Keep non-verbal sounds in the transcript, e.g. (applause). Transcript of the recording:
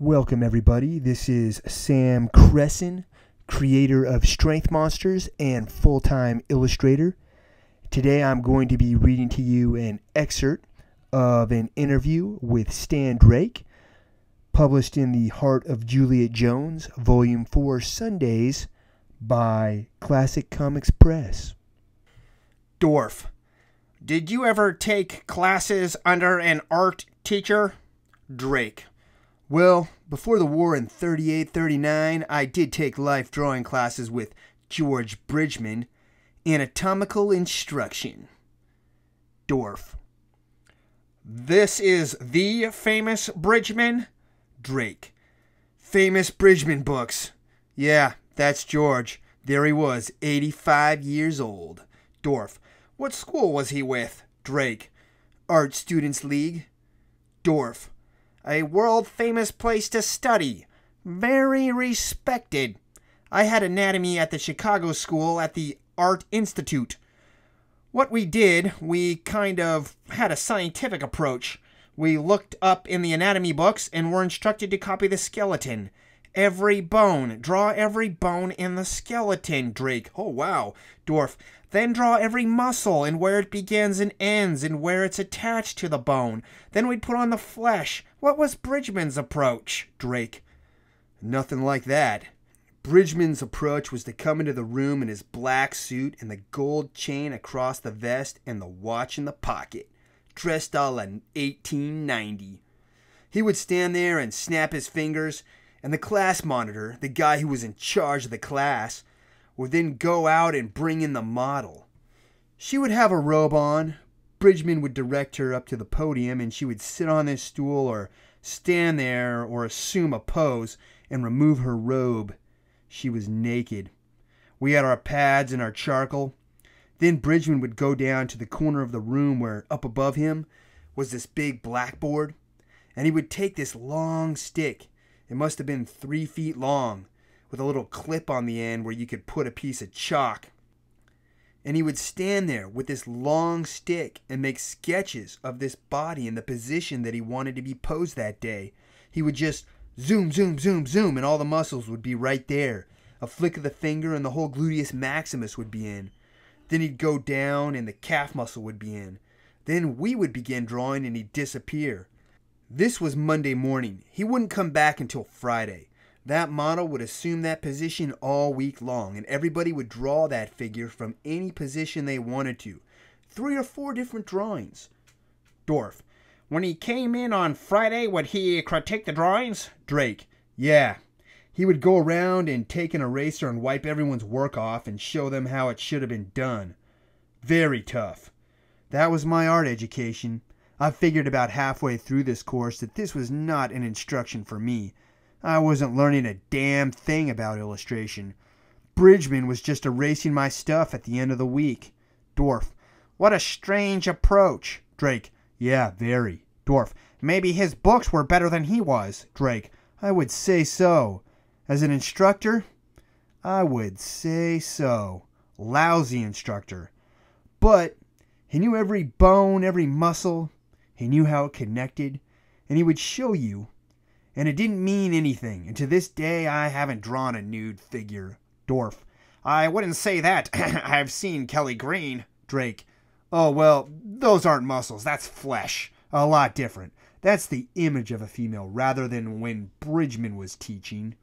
Welcome, everybody. This is Sam Cresson, creator of Strength Monsters and full time illustrator. Today I'm going to be reading to you an excerpt of an interview with Stan Drake, published in The Heart of Juliet Jones, Volume 4 Sundays by Classic Comics Press. Dwarf, did you ever take classes under an art teacher? Drake. Well, before the war in 38 39, I did take life drawing classes with George Bridgman. Anatomical Instruction. Dwarf. This is the famous Bridgman? Drake. Famous Bridgman books. Yeah, that's George. There he was, 85 years old. Dorf. What school was he with? Drake. Art Students League? Dorf a world famous place to study, very respected. I had anatomy at the Chicago School at the Art Institute. What we did, we kind of had a scientific approach. We looked up in the anatomy books and were instructed to copy the skeleton every bone. Draw every bone in the skeleton, Drake. Oh, wow. Dwarf. Then draw every muscle and where it begins and ends and where it's attached to the bone. Then we'd put on the flesh. What was Bridgman's approach? Drake. Nothing like that. Bridgman's approach was to come into the room in his black suit and the gold chain across the vest and the watch in the pocket, dressed all in 1890. He would stand there and snap his fingers, and the class monitor, the guy who was in charge of the class, would then go out and bring in the model. She would have a robe on. Bridgman would direct her up to the podium, and she would sit on this stool or stand there or assume a pose and remove her robe. She was naked. We had our pads and our charcoal. Then Bridgman would go down to the corner of the room where, up above him, was this big blackboard, and he would take this long stick it must have been three feet long, with a little clip on the end where you could put a piece of chalk. And he would stand there with this long stick and make sketches of this body in the position that he wanted to be posed that day. He would just zoom, zoom, zoom, zoom, and all the muscles would be right there. A flick of the finger and the whole gluteus maximus would be in. Then he'd go down and the calf muscle would be in. Then we would begin drawing and he'd disappear. This was Monday morning. He wouldn't come back until Friday. That model would assume that position all week long, and everybody would draw that figure from any position they wanted to. Three or four different drawings. Dorf. When he came in on Friday, would he critique the drawings? Drake. Yeah. He would go around and take an eraser and wipe everyone's work off and show them how it should have been done. Very tough. That was my art education. I figured about halfway through this course that this was not an instruction for me. I wasn't learning a damn thing about illustration. Bridgman was just erasing my stuff at the end of the week. Dwarf, what a strange approach. Drake, yeah, very. Dwarf, maybe his books were better than he was. Drake, I would say so. As an instructor, I would say so. Lousy instructor. But he knew every bone, every muscle, he knew how it connected, and he would show you. And it didn't mean anything, and to this day I haven't drawn a nude figure. Dorf. I wouldn't say that. (clears throat) I've seen Kelly Green. Drake. Oh, well, those aren't muscles. That's flesh. A lot different. That's the image of a female rather than when Bridgman was teaching.